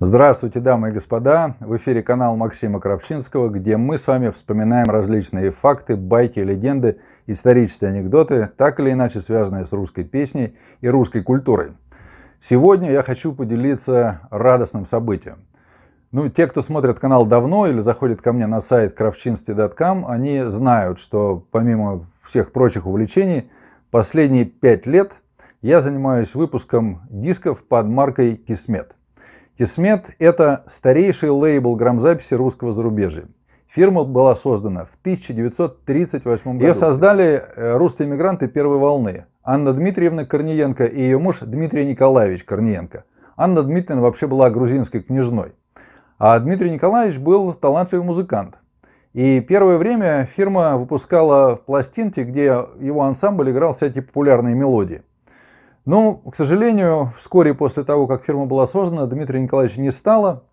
Здравствуйте, дамы и господа! В эфире канал Максима Кравчинского, где мы с вами вспоминаем различные факты, байки, легенды, исторические анекдоты, так или иначе связанные с русской песней и русской культурой. Сегодня я хочу поделиться радостным событием. Ну, те, кто смотрит канал давно или заходит ко мне на сайт кравчинский.com, они знают, что помимо всех прочих увлечений, последние пять лет я занимаюсь выпуском дисков под маркой «Кисмет». Тесмет – это старейший лейбл грамзаписи русского зарубежья. Фирма была создана в 1938 году. Ее создали э, русские иммигранты первой волны. Анна Дмитриевна Корниенко и ее муж Дмитрий Николаевич Корниенко. Анна Дмитриевна вообще была грузинской княжной. А Дмитрий Николаевич был талантливый музыкант. И первое время фирма выпускала пластинки, где его ансамбль играл всякие популярные мелодии. Но, ну, к сожалению, вскоре после того, как фирма была создана, Дмитрия Николаевича не стало.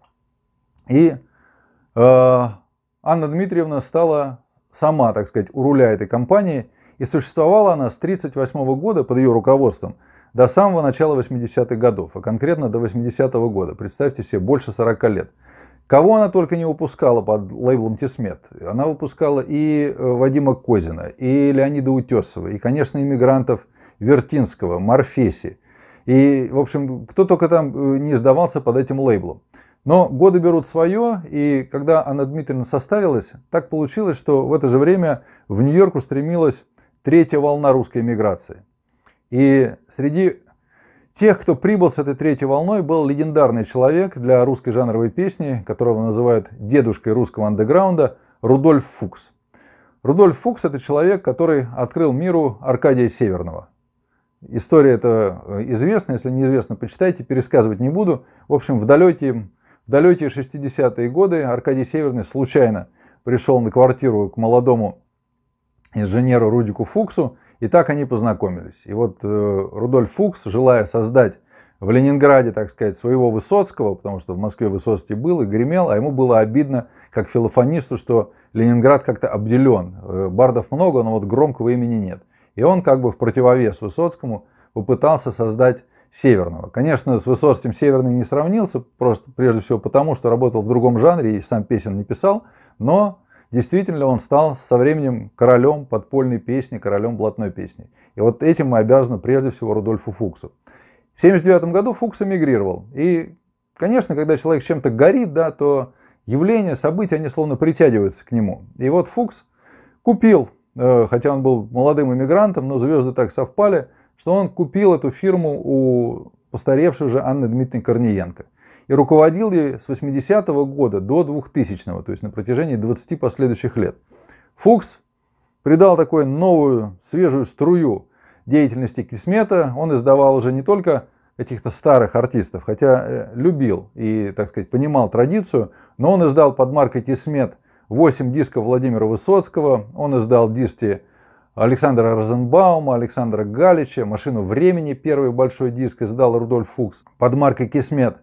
И э, Анна Дмитриевна стала сама, так сказать, у руля этой компании. И существовала она с 1938 года под ее руководством до самого начала 80-х годов, а конкретно до 80-го года. Представьте себе, больше 40 лет. Кого она только не выпускала под лейблом Тесмет. Она выпускала и э, Вадима Козина, и Леонида Утесова, и, конечно, иммигрантов – Вертинского, Морфеси, И, в общем, кто только там э, не сдавался под этим лейблом. Но годы берут свое, и когда Анна Дмитриевна состарилась, так получилось, что в это же время в Нью-Йорк устремилась третья волна русской эмиграции. И среди тех, кто прибыл с этой третьей волной, был легендарный человек для русской жанровой песни, которого называют дедушкой русского андеграунда, Рудольф Фукс. Рудольф Фукс – это человек, который открыл миру Аркадия Северного. История эта э, известна, если неизвестно, почитайте, пересказывать не буду. В общем, в далекие, в далекие 60-е годы Аркадий Северный случайно пришел на квартиру к молодому инженеру Рудику Фуксу, и так они познакомились. И вот э, Рудольф Фукс, желая создать в Ленинграде, так сказать, своего Высоцкого, потому что в Москве Высоцкий был и гремел, а ему было обидно, как филофонисту, что Ленинград как-то обделен. Э, бардов много, но вот громкого имени нет. И он как бы в противовес Высоцкому попытался создать Северного. Конечно, с Высоцким Северный не сравнился, просто прежде всего потому, что работал в другом жанре и сам песен не писал, но действительно он стал со временем королем подпольной песни, королем блатной песни. И вот этим мы обязаны прежде всего Рудольфу Фуксу. В 1979 году Фукс эмигрировал. И, конечно, когда человек чем-то горит, да, то явления, события, они словно притягиваются к нему. И вот Фукс купил Э, хотя он был молодым иммигрантом, но звезды так совпали, что он купил эту фирму у постаревшей уже Анны Дмитриевны Корниенко. И руководил ей с 80 -го года до 2000-го, то есть на протяжении 20 последующих лет. Фукс придал такую новую, свежую струю деятельности Кисмета. Он издавал уже не только каких-то старых артистов, хотя э, любил и, так сказать, понимал традицию, но он издал под маркой Кисмет – 8 дисков Владимира Высоцкого. Он издал диски Александра Розенбаума, Александра Галича, «Машину времени» первый большой диск издал Рудольф Фукс под маркой «Кисмет».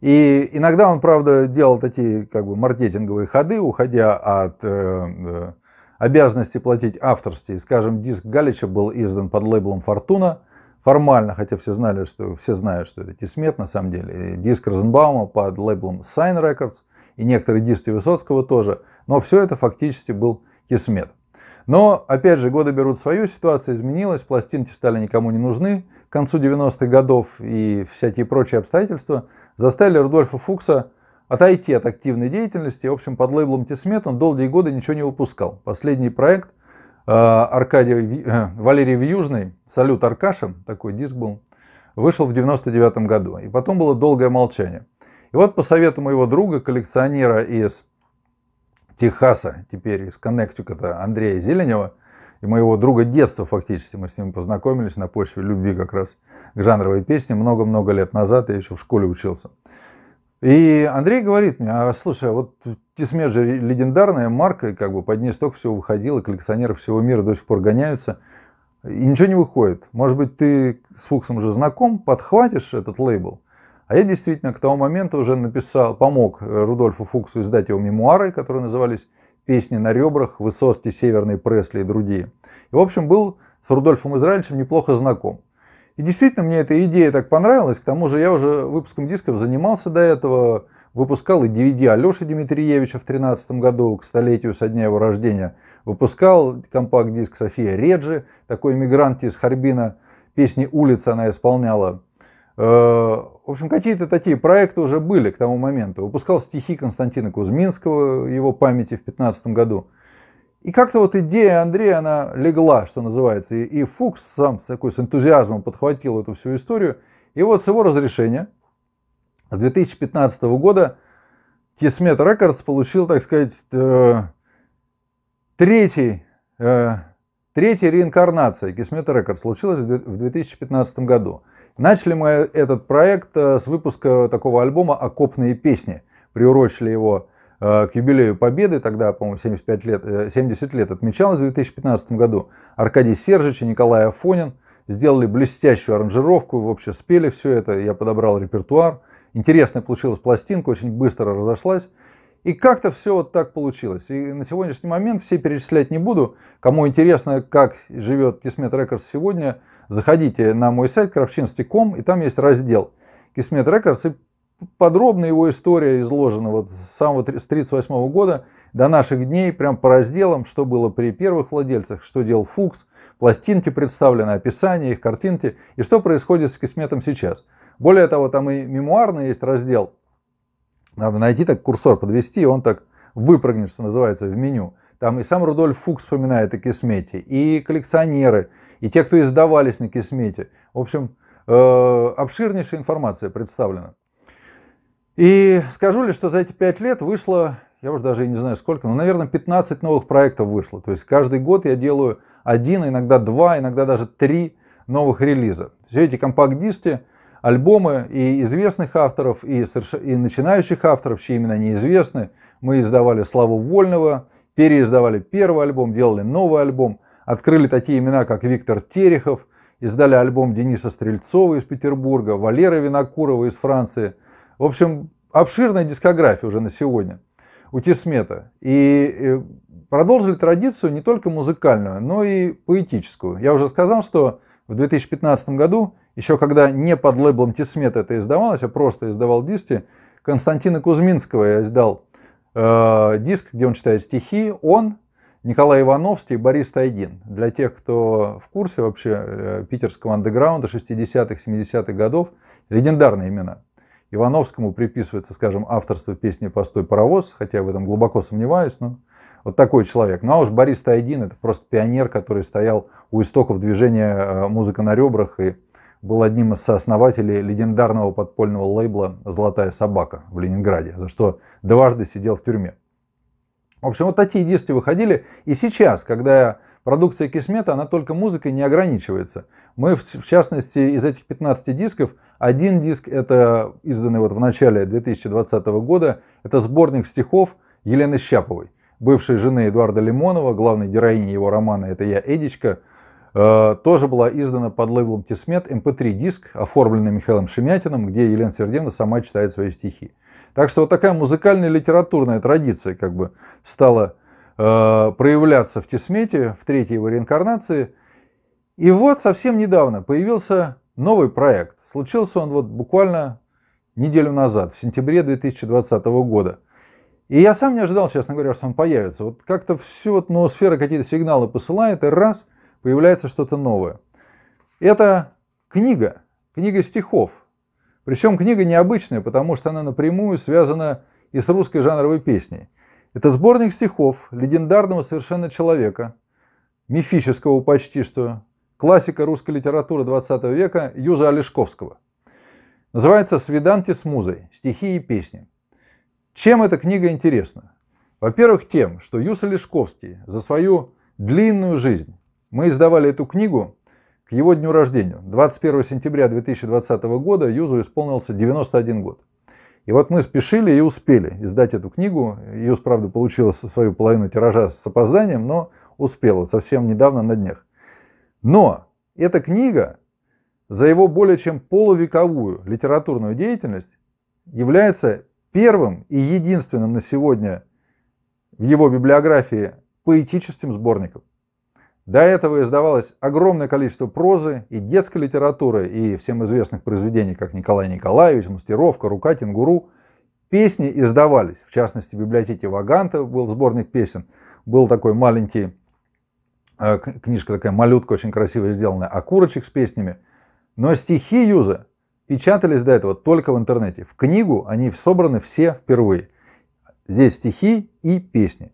И иногда он, правда, делал такие как бы маркетинговые ходы, уходя от э, э обязанности платить авторстве. Скажем, диск Галича был издан под лейблом «Фортуна», формально, хотя все знали, что все знают, что это Тисмет на самом деле. И диск Розенбаума под лейблом Sign Records – и некоторые действия Высоцкого тоже. Но все это фактически был кисмет. Но, опять же, годы берут свою, ситуация изменилась, пластинки стали никому не нужны. К концу 90-х годов и всякие прочие обстоятельства заставили Рудольфа Фукса отойти от активной деятельности. В общем, под лейблом Тесмет он долгие годы ничего не выпускал. Последний проект э, Аркадия, э, Валерия Вьюжной «Салют Аркаша», такой диск был, вышел в 99 году. И потом было долгое молчание. И вот по совету моего друга, коллекционера из Техаса, теперь из Коннектикута, Андрея Зеленева, и моего друга детства фактически, мы с ним познакомились на почве любви как раз к жанровой песне много-много лет назад, я еще в школе учился. И Андрей говорит мне, а, слушай, а вот Тесме же легендарная марка, как бы под ней столько всего выходило, коллекционеры всего мира до сих пор гоняются, и ничего не выходит. Может быть, ты с Фуксом же знаком, подхватишь этот лейбл а я действительно к тому моменту уже написал, помог э, Рудольфу Фуксу издать его мемуары, которые назывались «Песни на ребрах», «Высости Северной Пресли» и другие. И, в общем, был с Рудольфом Израильевичем неплохо знаком. И действительно, мне эта идея так понравилась. К тому же я уже выпуском дисков занимался до этого, выпускал и DVD Алеши Дмитриевича в 2013 году, к столетию со дня его рождения. Выпускал компакт-диск София Реджи, такой мигрант из Харбина. Песни «Улица» она исполняла. Э, в общем, какие-то такие проекты уже были к тому моменту. Выпускал стихи Константина Кузьминского, его памяти в 2015 году. И как-то вот идея Андрея, она легла, что называется. И, и Фукс сам с, такой, с энтузиазмом подхватил эту всю историю. И вот с его разрешения с 2015 года Тесмет Рекордс получил, так сказать, э, третий, э, третий реинкарнация Кисмета Рекордс случилась в 2015 году. Начали мы этот проект э, с выпуска такого альбома «Окопные песни». Приурочили его э, к юбилею Победы, тогда, по-моему, 75 лет, 70 э, лет отмечалось в 2015 году. Аркадий Сержич и Николай Афонин сделали блестящую аранжировку, вообще спели все это, я подобрал репертуар. Интересная получилась пластинка, очень быстро разошлась. И как-то все вот так получилось. И на сегодняшний момент все перечислять не буду. Кому интересно, как живет Кисмет Records сегодня, заходите на мой сайт кравчинский.com, и там есть раздел Кисмет Records, и подробно его история изложена вот с самого с 1938 года до наших дней, прям по разделам, что было при первых владельцах, что делал Фукс, пластинки представлены, описание их, картинки, и что происходит с Кисметом сейчас. Более того, там и мемуарный есть раздел – надо найти так курсор, подвести, и он так выпрыгнет, что называется, в меню. Там и сам Рудольф Фук вспоминает о Кисмете, и коллекционеры, и те, кто издавались на Кисмете. В общем, э, обширнейшая информация представлена. И скажу ли, что за эти пять лет вышло, я уже даже не знаю сколько, но, наверное, 15 новых проектов вышло. То есть каждый год я делаю один, иногда два, иногда даже три новых релиза. Все эти компакт-диски альбомы и известных авторов, и, соверш... и начинающих авторов, чьи имена неизвестны. Мы издавали «Славу Вольного», переиздавали первый альбом, делали новый альбом, открыли такие имена, как Виктор Терехов, издали альбом Дениса Стрельцова из Петербурга, Валера Винокурова из Франции. В общем, обширная дискография уже на сегодня у Тесмета. И э, продолжили традицию не только музыкальную, но и поэтическую. Я уже сказал, что в 2015 году еще когда не под лейблом Тисмет это издавалось, а просто издавал диски, Константина Кузьминского я издал э, диск, где он читает стихи, он, Николай Ивановский и Борис Тайдин. Для тех, кто в курсе вообще э, питерского андеграунда 60-х, 70-х годов, легендарные имена. Ивановскому приписывается, скажем, авторство песни «Постой паровоз», хотя я в этом глубоко сомневаюсь, но вот такой человек. Ну а уж Борис Тайдин – это просто пионер, который стоял у истоков движения э, «Музыка на ребрах» и был одним из сооснователей легендарного подпольного лейбла «Золотая собака» в Ленинграде, за что дважды сидел в тюрьме. В общем, вот такие диски выходили. И сейчас, когда продукция Кисмета, она только музыкой не ограничивается. Мы, в частности, из этих 15 дисков, один диск, это изданный вот в начале 2020 года, это сборник стихов Елены Щаповой, бывшей жены Эдуарда Лимонова, главной героини его романа «Это я, Эдичка», Э, тоже была издана под лейблом Тесмет MP3 эм диск, оформленный Михаилом Шемятиным, где Елена Серденко сама читает свои стихи. Так что вот такая музыкальная литературная традиция как бы стала э, проявляться в Тесмете, в третьей его реинкарнации. И вот совсем недавно появился новый проект. Случился он вот буквально неделю назад, в сентябре 2020 года. И я сам не ожидал, честно говоря, что он появится. Вот как-то все, вот но ну, сфера какие-то сигналы посылает, и раз – появляется что-то новое. Это книга, книга стихов. Причем книга необычная, потому что она напрямую связана и с русской жанровой песней. Это сборник стихов легендарного совершенно человека, мифического почти что, классика русской литературы 20 века Юза Олешковского. Называется «Свиданки с музой. Стихи и песни». Чем эта книга интересна? Во-первых, тем, что Юс Олешковский за свою длинную жизнь мы издавали эту книгу к его дню рождения. 21 сентября 2020 года Юзу исполнился 91 год. И вот мы спешили и успели издать эту книгу. Юз, правда, получила свою половину тиража с опозданием, но успела совсем недавно на днях. Но эта книга за его более чем полувековую литературную деятельность является первым и единственным на сегодня в его библиографии поэтическим сборником. До этого издавалось огромное количество прозы и детской литературы, и всем известных произведений, как «Николай Николаевич», «Мастеровка», «Рука тенгуру, Песни издавались, в частности, в библиотеке Ваганта был сборник песен. Был такой маленький, э, книжка такая, малютка, очень красиво сделанная, о «А курочек с песнями. Но стихи Юза печатались до этого только в интернете. В книгу они собраны все впервые. Здесь стихи и песни.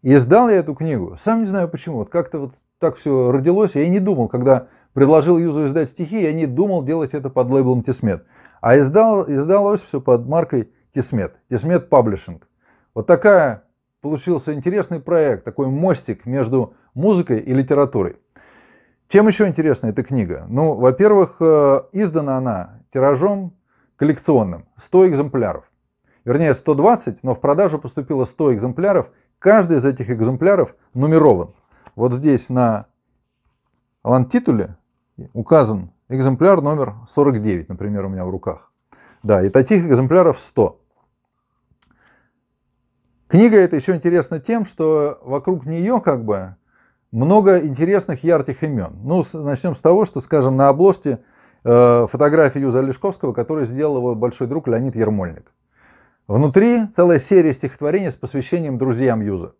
издал я эту книгу. Сам не знаю почему. Вот как-то вот так все родилось. Я и не думал, когда предложил Юзу издать стихи, я не думал делать это под лейблом Тесмет. А издал, издалось все под маркой Тесмет, Тесмет Паблишинг. Вот такая получился интересный проект, такой мостик между музыкой и литературой. Чем еще интересна эта книга? Ну, во-первых, э, издана она тиражом коллекционным, 100 экземпляров. Вернее, 120, но в продажу поступило 100 экземпляров. Каждый из этих экземпляров нумерован вот здесь на авантитуле указан экземпляр номер 49, например, у меня в руках. Да, и таких экземпляров 100. Книга эта еще интересна тем, что вокруг нее как бы много интересных ярких имен. Ну, начнем с того, что, скажем, на обложке э, фотографии Юза Олешковского, которую сделал его большой друг Леонид Ермольник. Внутри целая серия стихотворений с посвящением друзьям Юза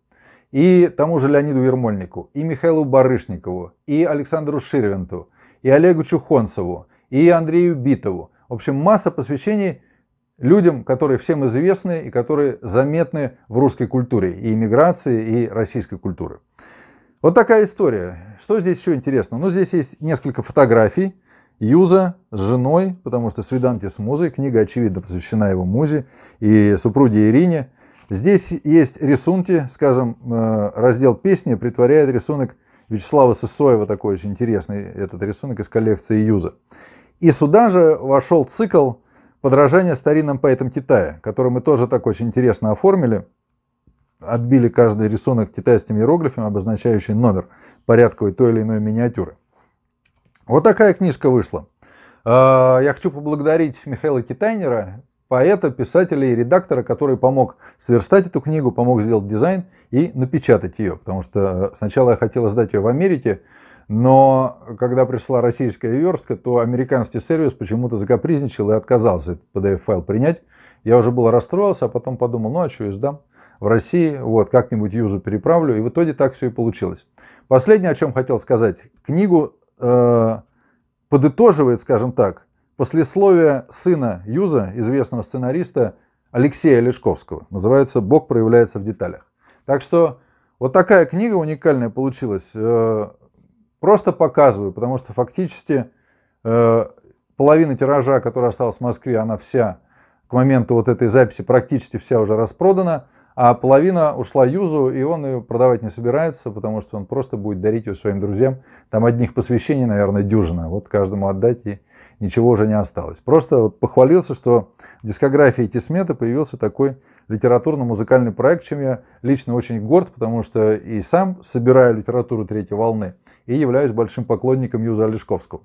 и тому же Леониду Ермольнику, и Михаилу Барышникову, и Александру Ширвинту, и Олегу Чухонцеву, и Андрею Битову. В общем, масса посвящений людям, которые всем известны и которые заметны в русской культуре, и иммиграции, и российской культуры. Вот такая история. Что здесь еще интересно? Ну, здесь есть несколько фотографий Юза с женой, потому что «Свиданки с музой», книга, очевидно, посвящена его музе и супруге Ирине. Здесь есть рисунки, скажем, э, раздел песни притворяет рисунок Вячеслава Сысоева, такой очень интересный этот рисунок из коллекции Юза. И сюда же вошел цикл подражания старинным поэтам Китая, который мы тоже так очень интересно оформили. Отбили каждый рисунок китайским иероглифом, обозначающий номер порядковой той или иной миниатюры. Вот такая книжка вышла. Э, я хочу поблагодарить Михаила Китайнера, поэта, писателя и редактора, который помог сверстать эту книгу, помог сделать дизайн и напечатать ее. Потому что э, сначала я хотел сдать ее в Америке, но когда пришла российская верстка, то американский сервис почему-то закапризничал и отказался этот PDF-файл принять. Я уже было расстроился, а потом подумал, ну а что, я сдам в России, вот, как-нибудь юзу переправлю. И в итоге так все и получилось. Последнее, о чем хотел сказать. Книгу э, подытоживает, скажем так, Послесловие сына Юза, известного сценариста Алексея Лешковского, называется «Бог проявляется в деталях». Так что вот такая книга уникальная получилась. Э, просто показываю, потому что фактически э, половина тиража, которая осталась в Москве, она вся к моменту вот этой записи практически вся уже распродана а половина ушла Юзу, и он ее продавать не собирается, потому что он просто будет дарить ее своим друзьям. Там одних посвящений, наверное, дюжина. Вот каждому отдать, и ничего уже не осталось. Просто вот похвалился, что в дискографии Тесмета появился такой литературно-музыкальный проект, чем я лично очень горд, потому что и сам собираю литературу третьей волны, и являюсь большим поклонником Юза Олешковского.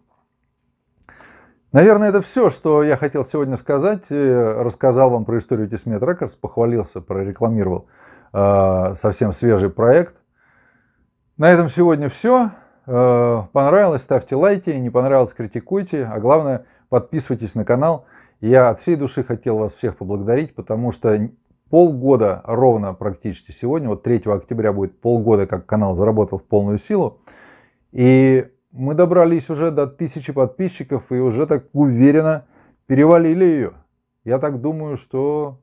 Наверное, это все, что я хотел сегодня сказать. Э, рассказал вам про историю Тесмет Records, похвалился, прорекламировал э, совсем свежий проект. На этом сегодня все. Э, понравилось, ставьте лайки, не понравилось, критикуйте. А главное, подписывайтесь на канал. Я от всей души хотел вас всех поблагодарить, потому что полгода ровно практически сегодня, вот 3 октября будет полгода, как канал заработал в полную силу. И мы добрались уже до тысячи подписчиков и уже так уверенно перевалили ее. Я так думаю, что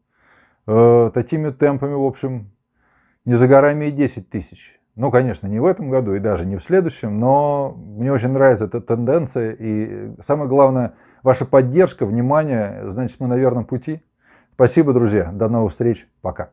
э, такими темпами, в общем, не за горами и 10 тысяч. Ну, конечно, не в этом году и даже не в следующем, но мне очень нравится эта тенденция. И самое главное, ваша поддержка, внимание, значит, мы на верном пути. Спасибо, друзья. До новых встреч. Пока.